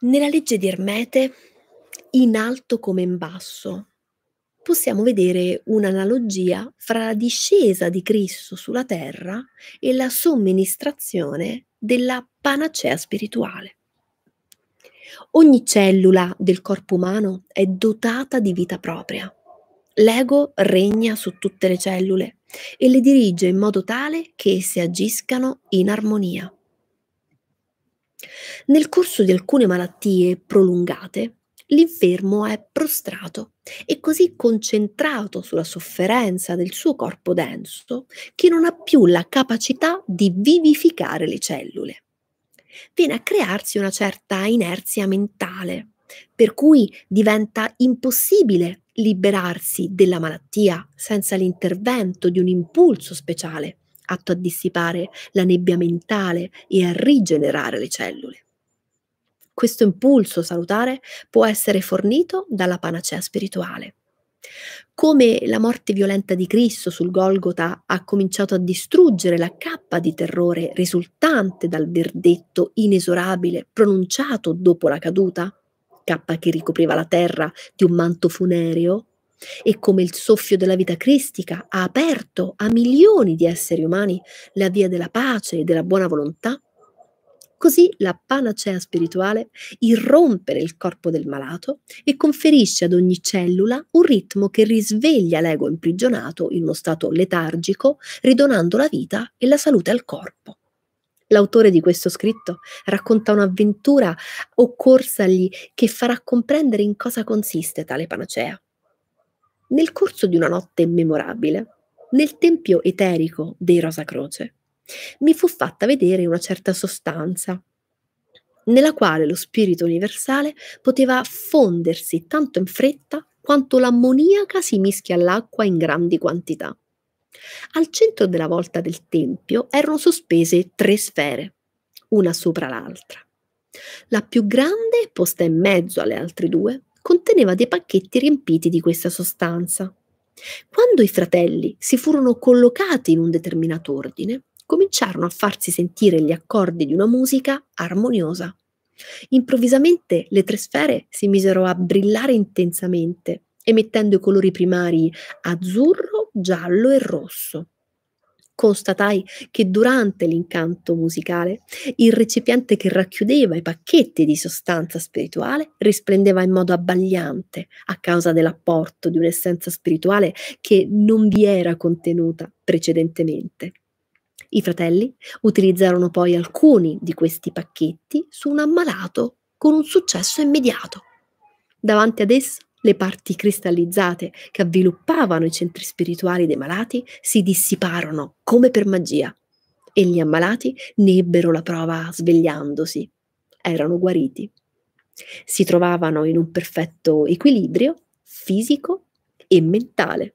Nella legge di Ermete, in alto come in basso, possiamo vedere un'analogia fra la discesa di Cristo sulla terra e la somministrazione della panacea spirituale. Ogni cellula del corpo umano è dotata di vita propria. L'ego regna su tutte le cellule e le dirige in modo tale che esse agiscano in armonia. Nel corso di alcune malattie prolungate, l'infermo è prostrato e così concentrato sulla sofferenza del suo corpo denso che non ha più la capacità di vivificare le cellule. Viene a crearsi una certa inerzia mentale, per cui diventa impossibile liberarsi della malattia senza l'intervento di un impulso speciale atto a dissipare la nebbia mentale e a rigenerare le cellule. Questo impulso salutare può essere fornito dalla panacea spirituale. Come la morte violenta di Cristo sul Golgota ha cominciato a distruggere la cappa di terrore risultante dal verdetto inesorabile pronunciato dopo la caduta, cappa che ricopriva la terra di un manto funereo, e come il soffio della vita cristica ha aperto a milioni di esseri umani la via della pace e della buona volontà, Così la panacea spirituale irrompe nel corpo del malato e conferisce ad ogni cellula un ritmo che risveglia l'ego imprigionato in uno stato letargico, ridonando la vita e la salute al corpo. L'autore di questo scritto racconta un'avventura occorsagli che farà comprendere in cosa consiste tale panacea. Nel corso di una notte memorabile, nel tempio eterico dei Rosa Croce, mi fu fatta vedere una certa sostanza, nella quale lo spirito universale poteva fondersi tanto in fretta quanto l'ammoniaca si mischia all'acqua in grandi quantità. Al centro della volta del tempio erano sospese tre sfere, una sopra l'altra. La più grande, posta in mezzo alle altre due, conteneva dei pacchetti riempiti di questa sostanza. Quando i fratelli si furono collocati in un determinato ordine, cominciarono a farsi sentire gli accordi di una musica armoniosa. Improvvisamente le tre sfere si misero a brillare intensamente, emettendo i colori primari azzurro, giallo e rosso. Constatai che durante l'incanto musicale il recipiente che racchiudeva i pacchetti di sostanza spirituale risplendeva in modo abbagliante a causa dell'apporto di un'essenza spirituale che non vi era contenuta precedentemente. I fratelli utilizzarono poi alcuni di questi pacchetti su un ammalato con un successo immediato. Davanti ad esso le parti cristallizzate che avviluppavano i centri spirituali dei malati si dissiparono come per magia e gli ammalati ne ebbero la prova svegliandosi. Erano guariti. Si trovavano in un perfetto equilibrio fisico e mentale.